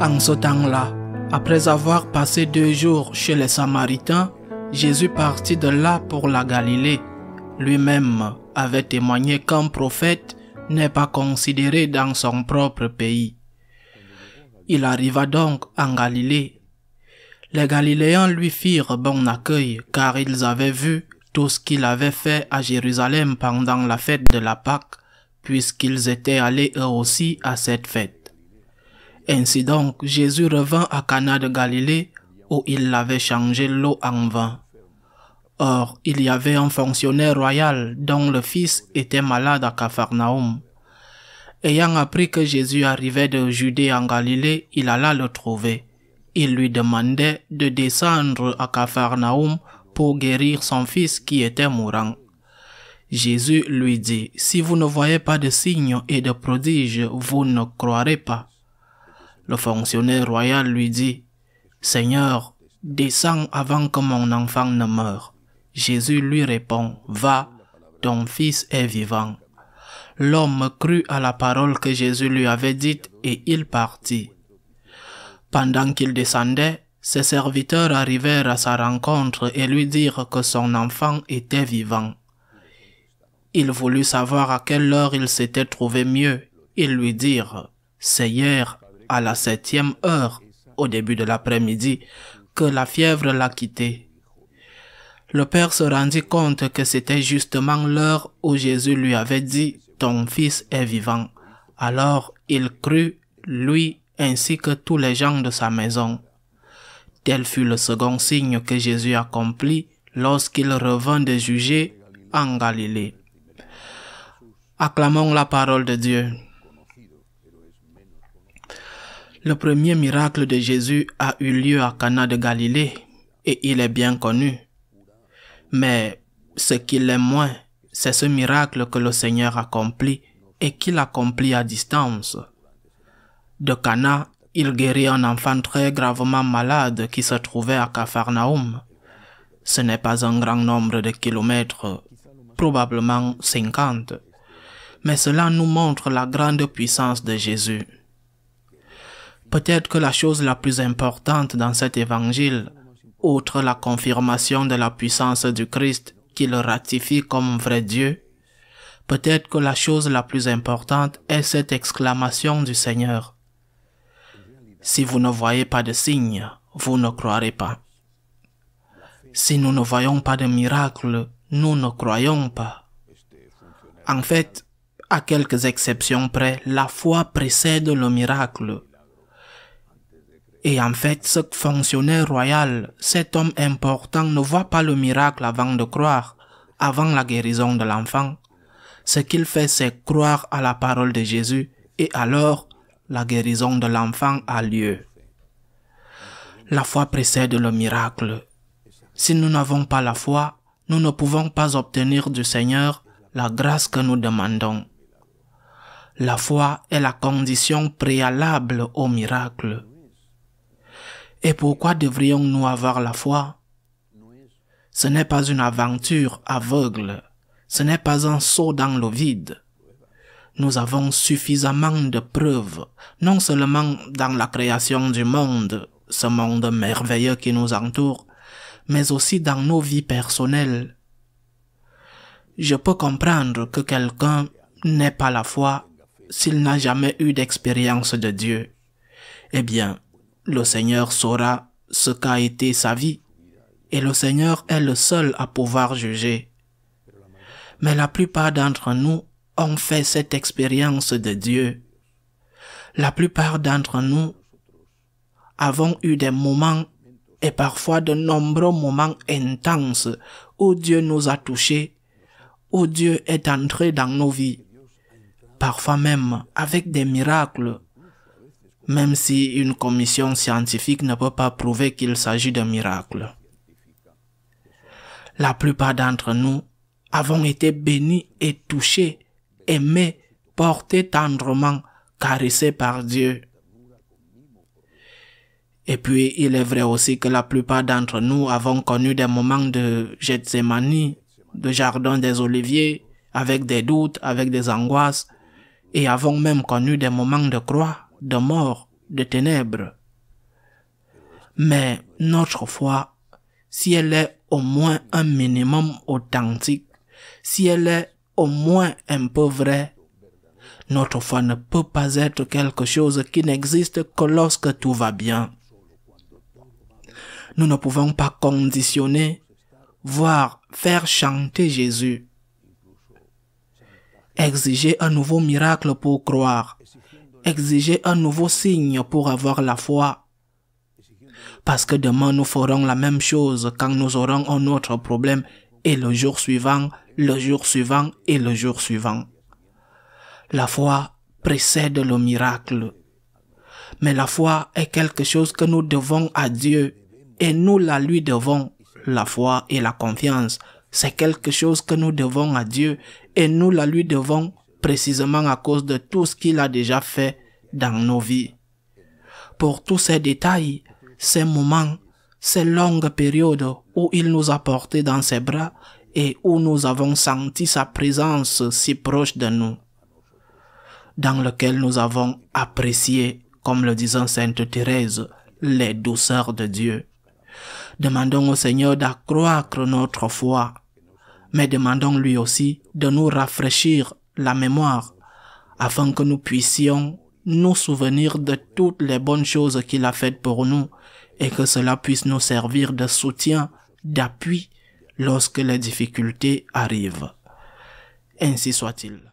En ce temps-là, après avoir passé deux jours chez les Samaritains, Jésus partit de là pour la Galilée. Lui-même avait témoigné qu'un prophète n'est pas considéré dans son propre pays. Il arriva donc en Galilée. Les Galiléens lui firent bon accueil car ils avaient vu tout ce qu'il avait fait à Jérusalem pendant la fête de la Pâque, puisqu'ils étaient allés eux aussi à cette fête. Ainsi donc, Jésus revint à Cana de Galilée où il avait changé l'eau en vin. Or, il y avait un fonctionnaire royal dont le fils était malade à Capharnaüm. Ayant appris que Jésus arrivait de Judée en Galilée, il alla le trouver. Il lui demandait de descendre à Capharnaüm pour guérir son fils qui était mourant. Jésus lui dit, Si vous ne voyez pas de signes et de prodiges, vous ne croirez pas. Le fonctionnaire royal lui dit, Seigneur, descends avant que mon enfant ne meure. Jésus lui répond, Va, ton fils est vivant. L'homme crut à la parole que Jésus lui avait dite et il partit. Pendant qu'il descendait, ses serviteurs arrivèrent à sa rencontre et lui dirent que son enfant était vivant. Il voulut savoir à quelle heure il s'était trouvé mieux. Ils lui dirent, C'est hier à la septième heure, au début de l'après-midi, que la fièvre l'a quitté. Le père se rendit compte que c'était justement l'heure où Jésus lui avait dit, Ton fils est vivant. Alors il crut, lui ainsi que tous les gens de sa maison. Tel fut le second signe que Jésus accomplit lorsqu'il revint de juger en Galilée. Acclamons la parole de Dieu. Le premier miracle de Jésus a eu lieu à Cana de Galilée et il est bien connu. Mais ce qu'il est moins, c'est ce miracle que le Seigneur accomplit et qu'il accomplit à distance. De Cana, il guérit un enfant très gravement malade qui se trouvait à Capharnaüm. Ce n'est pas un grand nombre de kilomètres, probablement cinquante. Mais cela nous montre la grande puissance de Jésus. Peut-être que la chose la plus importante dans cet évangile, outre la confirmation de la puissance du Christ qui le ratifie comme vrai Dieu, peut-être que la chose la plus importante est cette exclamation du Seigneur. Si vous ne voyez pas de signes, vous ne croirez pas. Si nous ne voyons pas de miracles, nous ne croyons pas. En fait, à quelques exceptions près, la foi précède le miracle. Et en fait, ce fonctionnaire royal, cet homme important ne voit pas le miracle avant de croire, avant la guérison de l'enfant. Ce qu'il fait, c'est croire à la parole de Jésus, et alors la guérison de l'enfant a lieu. La foi précède le miracle. Si nous n'avons pas la foi, nous ne pouvons pas obtenir du Seigneur la grâce que nous demandons. La foi est la condition préalable au miracle. Et pourquoi devrions-nous avoir la foi Ce n'est pas une aventure aveugle, ce n'est pas un saut dans le vide. Nous avons suffisamment de preuves, non seulement dans la création du monde, ce monde merveilleux qui nous entoure, mais aussi dans nos vies personnelles. Je peux comprendre que quelqu'un n'ait pas la foi s'il n'a jamais eu d'expérience de Dieu. Eh bien, le Seigneur saura ce qu'a été sa vie, et le Seigneur est le seul à pouvoir juger. Mais la plupart d'entre nous ont fait cette expérience de Dieu. La plupart d'entre nous avons eu des moments et parfois de nombreux moments intenses où Dieu nous a touchés, où Dieu est entré dans nos vies, parfois même avec des miracles même si une commission scientifique ne peut pas prouver qu'il s'agit d'un miracle. La plupart d'entre nous avons été bénis et touchés, aimés, portés tendrement, caressés par Dieu. Et puis, il est vrai aussi que la plupart d'entre nous avons connu des moments de Gethsemane, de jardin des oliviers, avec des doutes, avec des angoisses, et avons même connu des moments de croix de mort, de ténèbres. Mais notre foi, si elle est au moins un minimum authentique, si elle est au moins un peu vraie, notre foi ne peut pas être quelque chose qui n'existe que lorsque tout va bien. Nous ne pouvons pas conditionner, voire faire chanter Jésus. Exiger un nouveau miracle pour croire, exiger un nouveau signe pour avoir la foi. Parce que demain nous ferons la même chose quand nous aurons un autre problème et le jour suivant, le jour suivant et le jour suivant. La foi précède le miracle. Mais la foi est quelque chose que nous devons à Dieu et nous la lui devons. La foi et la confiance, c'est quelque chose que nous devons à Dieu et nous la lui devons précisément à cause de tout ce qu'il a déjà fait dans nos vies. Pour tous ces détails, ces moments, ces longues périodes où il nous a portés dans ses bras et où nous avons senti sa présence si proche de nous, dans lequel nous avons apprécié, comme le disait Sainte Thérèse, les douceurs de Dieu. Demandons au Seigneur d'accroître notre foi, mais demandons lui aussi de nous rafraîchir la mémoire, afin que nous puissions nous souvenir de toutes les bonnes choses qu'il a faites pour nous et que cela puisse nous servir de soutien, d'appui lorsque les difficultés arrivent. Ainsi soit-il.